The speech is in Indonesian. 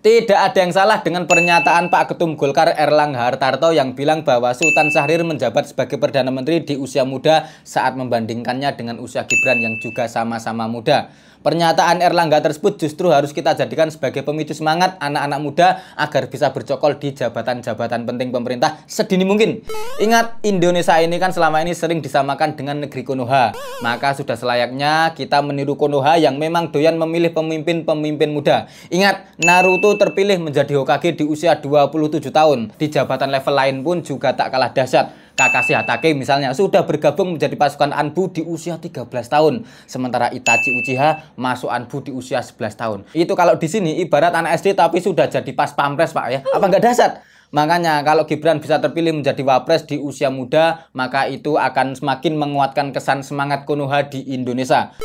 Tidak ada yang salah dengan pernyataan Pak Ketum Golkar Erlang Hartarto yang bilang bahwa Sultan Syahrir menjabat sebagai Perdana Menteri di usia muda saat membandingkannya dengan usia Gibran yang juga sama-sama muda. Pernyataan Erlangga tersebut justru harus kita jadikan sebagai pemicu semangat anak-anak muda agar bisa bercokol di jabatan-jabatan penting pemerintah sedini mungkin. Ingat, Indonesia ini kan selama ini sering disamakan dengan negeri Konoha. Maka sudah selayaknya kita meniru Konoha yang memang doyan memilih pemimpin-pemimpin muda. Ingat, Naruto terpilih menjadi Hokage di usia 27 tahun. Di jabatan level lain pun juga tak kalah dahsyat. Kakashi Hatake misalnya sudah bergabung menjadi pasukan Anbu di usia 13 tahun sementara Itachi Uchiha masuk Anbu di usia 11 tahun itu kalau di sini ibarat anak SD tapi sudah jadi pas pampres pak ya apa nggak dasar Makanya kalau Gibran bisa terpilih menjadi wapres di usia muda, maka itu akan semakin menguatkan kesan semangat Konoha di Indonesia.